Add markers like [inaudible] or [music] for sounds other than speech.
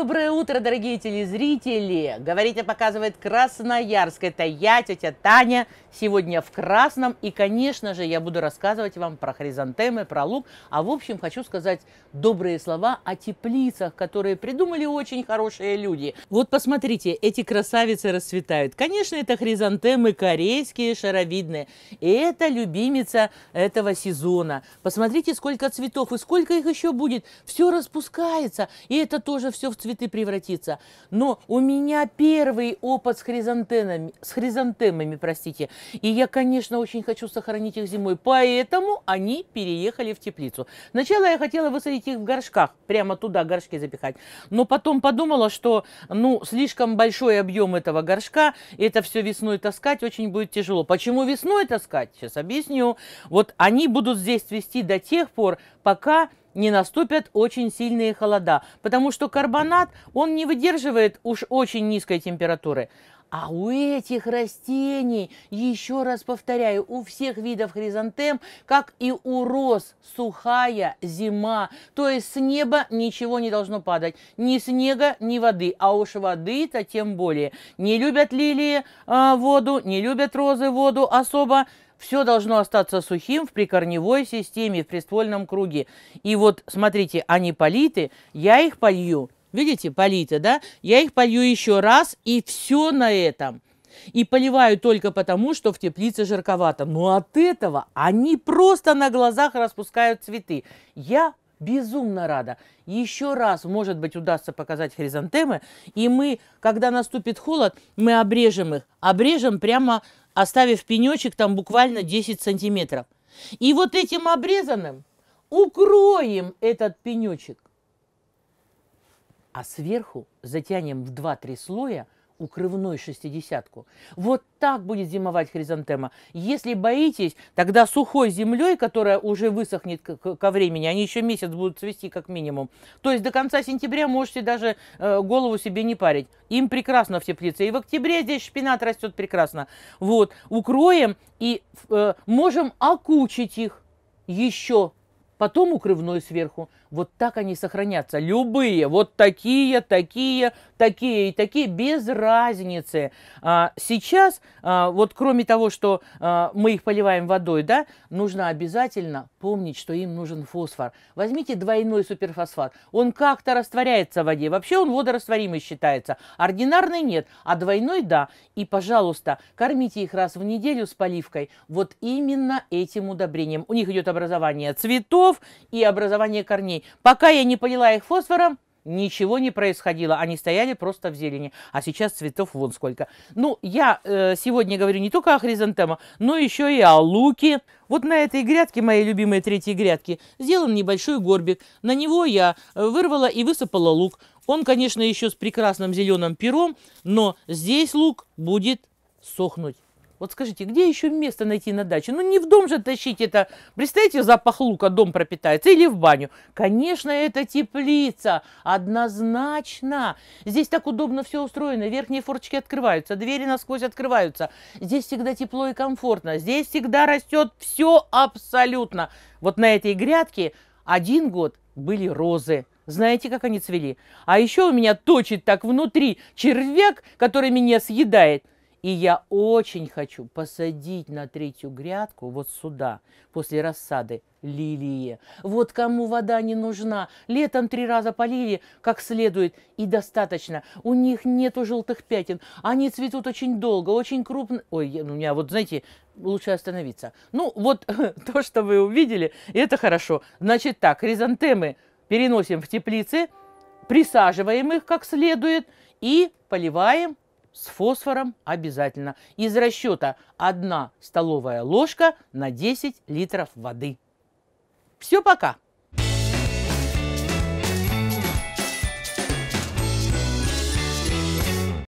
Доброе утро, дорогие телезрители! Говорить и показывает Красноярск. Это я, тетя Таня, сегодня в красном. И, конечно же, я буду рассказывать вам про хризантемы, про лук. А, в общем, хочу сказать добрые слова о теплицах, которые придумали очень хорошие люди. Вот посмотрите, эти красавицы расцветают. Конечно, это хризантемы корейские, шаровидные. И это любимица этого сезона. Посмотрите, сколько цветов и сколько их еще будет. Все распускается. И это тоже все в цветах цветы превратиться. Но у меня первый опыт с хризантемами, с хризантемами, простите. И я, конечно, очень хочу сохранить их зимой, поэтому они переехали в теплицу. Сначала я хотела высадить их в горшках, прямо туда горшки запихать. Но потом подумала, что ну, слишком большой объем этого горшка, это все весной таскать очень будет тяжело. Почему весной таскать? Сейчас объясню. Вот они будут здесь цвести до тех пор, пока не наступят очень сильные холода, потому что карбонат, он не выдерживает уж очень низкой температуры. А у этих растений, еще раз повторяю, у всех видов хризантем, как и у роз, сухая зима. То есть с неба ничего не должно падать. Ни снега, ни воды. А уж воды-то тем более. Не любят лилии э, воду, не любят розы воду особо. Все должно остаться сухим в прикорневой системе, в приствольном круге. И вот, смотрите, они политы, я их полью. Видите, политы, да? Я их полью еще раз, и все на этом. И поливаю только потому, что в теплице жарковато. Но от этого они просто на глазах распускают цветы. Я безумно рада. Еще раз, может быть, удастся показать хризантемы. И мы, когда наступит холод, мы обрежем их. Обрежем прямо оставив пенечек там буквально 10 сантиметров. И вот этим обрезанным укроем этот пенечек. А сверху затянем в 2-3 слоя – укрывной шестидесятку. Вот так будет зимовать хризантема. Если боитесь, тогда сухой землей, которая уже высохнет ко времени, они еще месяц будут цвести как минимум. То есть до конца сентября можете даже э, голову себе не парить. Им прекрасно в теплице. И в октябре здесь шпинат растет прекрасно. Вот, укроем и э, можем окучить их еще потом укрывной сверху. Вот так они сохранятся. Любые, вот такие, такие, такие и такие, без разницы. А, сейчас, а, вот кроме того, что а, мы их поливаем водой, да, нужно обязательно помнить, что им нужен фосфор. Возьмите двойной суперфосфат. Он как-то растворяется в воде. Вообще он водорастворимый считается. Ординарный нет, а двойной да. И, пожалуйста, кормите их раз в неделю с поливкой. Вот именно этим удобрением. У них идет образование цветов и образование корней. Пока я не полила их фосфором, ничего не происходило. Они стояли просто в зелени. А сейчас цветов вон сколько. Ну, я э, сегодня говорю не только о хризантемах, но еще и о луке. Вот на этой грядке, моей любимой третьей грядке, сделан небольшой горбик. На него я э, вырвала и высыпала лук. Он, конечно, еще с прекрасным зеленым пером, но здесь лук будет сохнуть. Вот скажите, где еще место найти на даче? Ну, не в дом же тащить это. Представляете, запах лука дом пропитается или в баню. Конечно, это теплица. Однозначно. Здесь так удобно все устроено. Верхние форчики открываются, двери насквозь открываются. Здесь всегда тепло и комфортно. Здесь всегда растет все абсолютно. Вот на этой грядке один год были розы. Знаете, как они цвели? А еще у меня точит так внутри червяк, который меня съедает – и я очень хочу посадить на третью грядку вот сюда, после рассады, лилии. Вот кому вода не нужна. Летом три раза полили как следует и достаточно. У них нету желтых пятен. Они цветут очень долго, очень крупно. Ой, ну, у меня вот, знаете, лучше остановиться. Ну, вот [laughs] то, что вы увидели, это хорошо. Значит так, хризантемы переносим в теплицы, присаживаем их как следует и поливаем с фосфором обязательно. Из расчета 1 столовая ложка на 10 литров воды. Все, пока!